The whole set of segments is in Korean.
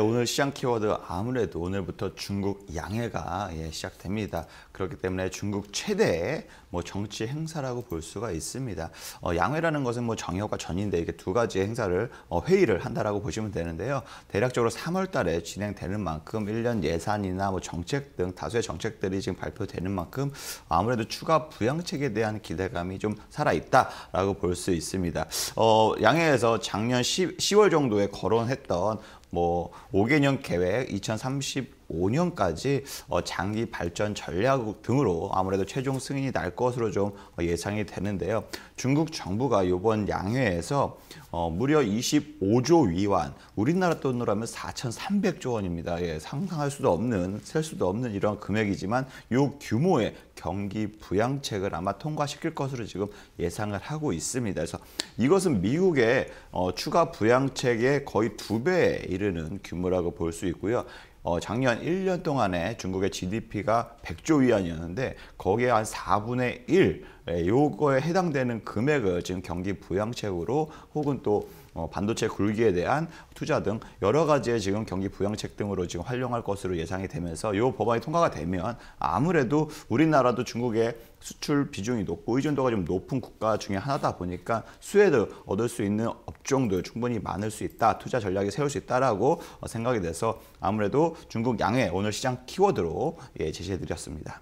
오늘 시장 키워드 아무래도 오늘부터 중국 양해가 예, 시작됩니다. 그렇기 때문에 중국 최대의 뭐 정치 행사라고 볼 수가 있습니다. 어, 양회라는 것은 뭐 정혁과 전인데 이렇게 두가지 행사를 어, 회의를 한다라고 보시면 되는데요. 대략적으로 3월달에 진행되는 만큼 1년 예산이나 뭐 정책 등 다수의 정책들이 지금 발표되는 만큼 아무래도 추가 부양책에 대한 기대감이 좀 살아있다라고 볼 수 있습니다. 어, 양해에서 작년 10, 월 정도에 거론했던 뭐 5개년 계획 2030 2025년까지 어, 장기 발전 전략 등으로 아무래도 최종 승인이 날 것으로 좀 예상이 되는데요. 중국 정부가 이번 양회에서 어, 무려 25조 위안, 우리나라 돈으로 하면 4,300조 원입니다. 예, 상상할 수도 없는, 셀 수도 없는 이런 금액이지만 이 규모의 경기 부양책을 아마 통과시킬 것으로 지금 예상을 하고 있습니다. 그래서 이것은 미국의 어, 추가 부양책의 거의 두 배에 이르는 규모라고 볼 수 있고요. 어, 작년 1년 동안에 중국의 GDP가 100조 위안이었는데 거기에 한 4분의 1 예, 요거에 해당되는 금액을 지금 경기 부양책으로 혹은 또 어, 반도체 굴기에 대한 투자 등 여러 가지의 지금 경기 부양책 등으로 지금 활용할 것으로 예상이 되면서 이 법안이 통과가 되면 아무래도 우리나라도 중국의 수출 비중이 높고 의존도가 좀 높은 국가 중에 하나다 보니까 수혜를 얻을 수 있는 업종도 충분히 많을 수 있다. 투자 전략이 세울 수 있다라고 생각이 돼서 아무래도 중국 양해 오늘 시장 키워드로 예, 제시해드렸습니다.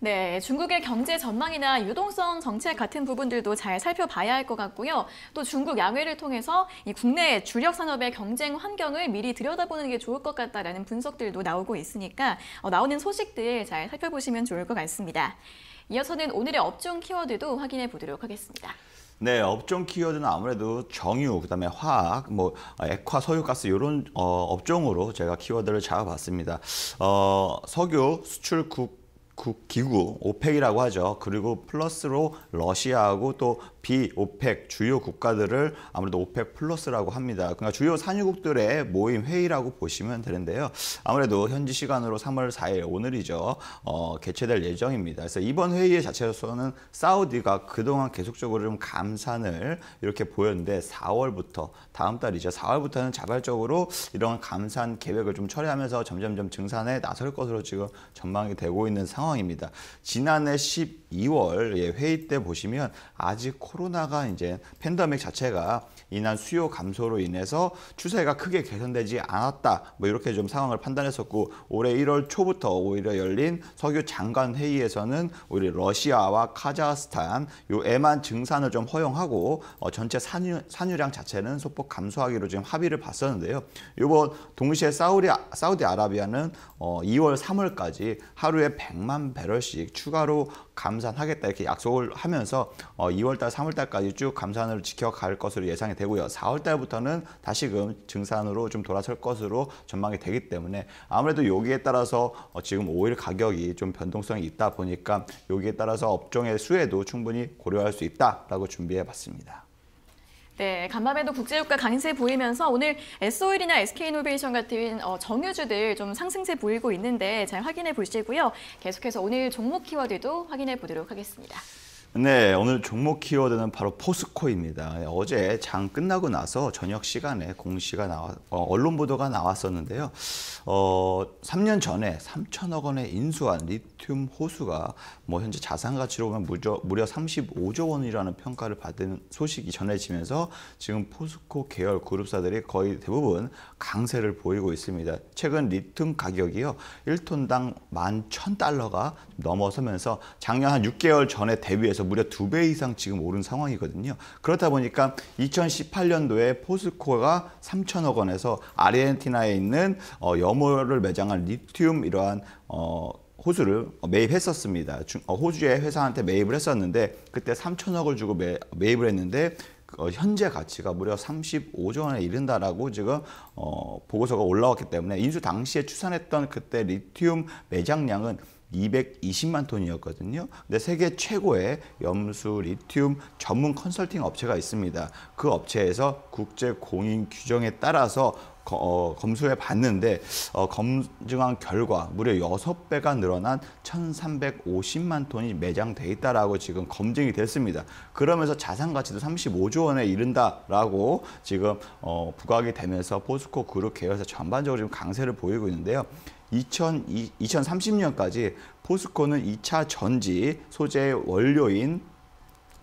네, 중국의 경제 전망이나 유동성 정책 같은 부분들도 잘 살펴봐야 할 것 같고요. 또 중국 양회를 통해서 이 국내 주력 산업의 경쟁 환경을 미리 들여다보는 게 좋을 것 같다라는 분석들도 나오고 있으니까 어, 나오는 소식들 잘 살펴보시면 좋을 것 같습니다. 이어서는 오늘의 업종 키워드도 확인해 보도록 하겠습니다. 네, 업종 키워드는 아무래도 정유, 그다음에 화학, 뭐 액화, 석유가스 이런 어, 업종으로 제가 키워드를 잡아봤습니다. 어, 석유 수출국 기구 오펙이라고 하죠. 그리고 플러스로 러시아하고 또 비오펙 주요 국가들을 아무래도 오펙 플러스라고 합니다. 그러니까 주요 산유국들의 모임 회의라고 보시면 되는데요. 아무래도 현지 시간으로 3월 4일 오늘이죠. 어, 개최될 예정입니다. 그래서 이번 회의 자체로서는 사우디가 그동안 계속적으로 좀 감산을 이렇게 보였는데 4월부터 다음 달이죠. 4월부터는 자발적으로 이런 감산 계획을 좀 처리하면서 점점점 증산에 나설 것으로 지금 전망이 되고 있는 상황입니다. 지난해 12월 예, 회의 때 보시면 아직 코로나가 이제 팬더믹 자체가 인한 수요 감소로 인해서 추세가 크게 개선되지 않았다. 뭐 이렇게 좀 상황을 판단했었고 올해 1월 초부터 오히려 열린 석유 장관 회의에서는 우리 러시아와 카자흐스탄 요 애만 증산을 좀 허용하고 어, 전체 산유, 산유량 자체는 소폭 감소하기로 지금 합의를 봤었는데요. 요번 동시에 사우디 사우디아라비아는 어, 2월 3월까지 하루에 100만 배럴씩 추가로 감산하겠다 이렇게 약속을 하면서 어, 2월달 3월 달까지 쭉 감산을 지켜갈 것으로 예상이 되고요. 4월 달부터는 다시금 그 증산으로 좀 돌아설 것으로 전망이 되기 때문에 아무래도 여기에 따라서 어, 지금 오일 가격이 좀 변동성이 있다 보니까 여기에 따라서 업종의 수혜도 충분히 고려할 수 있다라고 준비해 봤습니다. 네, 간밤에도 국제유가 강세 보이면서 오늘 S오일이나 SK이노베이션 같은 어, 정유주들 좀 상승세 보이고 있는데 잘 확인해 보시고요. 계속해서 오늘 종목 키워드도 확인해 보도록 하겠습니다. 네, 오늘 종목 키워드는 바로 포스코입니다. 예, 어제 장 끝나고 나서 저녁 시간에 공시가 나와 어, 언론 보도가 나왔었는데요. 어, 3년 전에 3천억 원에 인수한 리튬 호수가 뭐 현재 자산 가치로 보면 무려, 무려 35조 원이라는 평가를 받은 소식이 전해지면서 지금 포스코 계열 그룹사들이 거의 대부분 강세를 보이고 있습니다. 최근 리튬 가격이요. 1톤당 11,000달러가 넘어서면서 작년 한 6개월 전에 대비해서 비해서 무려 두 배 이상 지금 오른 상황이거든요. 그렇다 보니까 2018년도에 포스코가 3천억 원에서 아르헨티나에 있는 어, 염호를 매장한 리튬 이러한 어, 호수를 매입했었습니다. 어, 호주의 회사한테 매입을 했었는데 그때 3천억을 주고 매, 매입을 했는데 그, 어, 현재 가치가 무려 35조 원에 이른다라고 지금 어, 보고서가 올라왔기 때문에 인수 당시에 추산했던 그때 리튬 매장량은 220만 톤이었거든요. 근데 세계 최고의 염수 리튬 전문 컨설팅 업체가 있습니다. 그 업체에서 국제 공인 규정에 따라서 어, 검수해 봤는데 어, 검증한 결과 무려 6배가 늘어난 1,350만 톤이 매장돼 있다라고 지금 검증이 됐습니다. 그러면서 자산 가치도 35조 원에 이른다라고 지금 어, 부각이 되면서 포스코 그룹 계열사 전반적으로 지금 강세를 보이고 있는데요. 2002, 0 3 0년까지 포스코는 2차 전지 소재의 원료인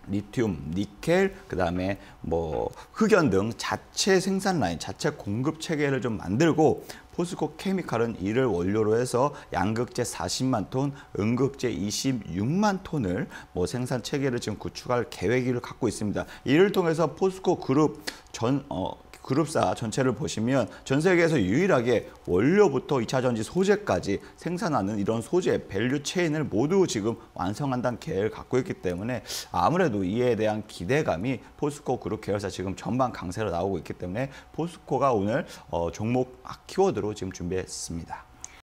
리튬, 니켈, 그다음에 뭐 흑연 등 자체 생산 라인, 자체 공급 체계를 좀 만들고 포스코 케미칼은 이를 원료로 해서 양극재 40만 톤, 음극재 26만 톤을 뭐 생산 체계를 지금 구축할 계획을 갖고 있습니다. 이를 통해서 포스코 그룹 전 어, 그룹사 전체를 보시면 전 세계에서 유일하게 원료부터 2차 전지 소재까지 생산하는 이런 소재 밸류 체인을 모두 지금 완성한다는 계획을 갖고 있기 때문에 아무래도 이에 대한 기대감이 포스코 그룹 계열사 지금 전반 강세로 나오고 있기 때문에 포스코가 오늘 어, 종목 아, 키워드로 지금 준비했습니다.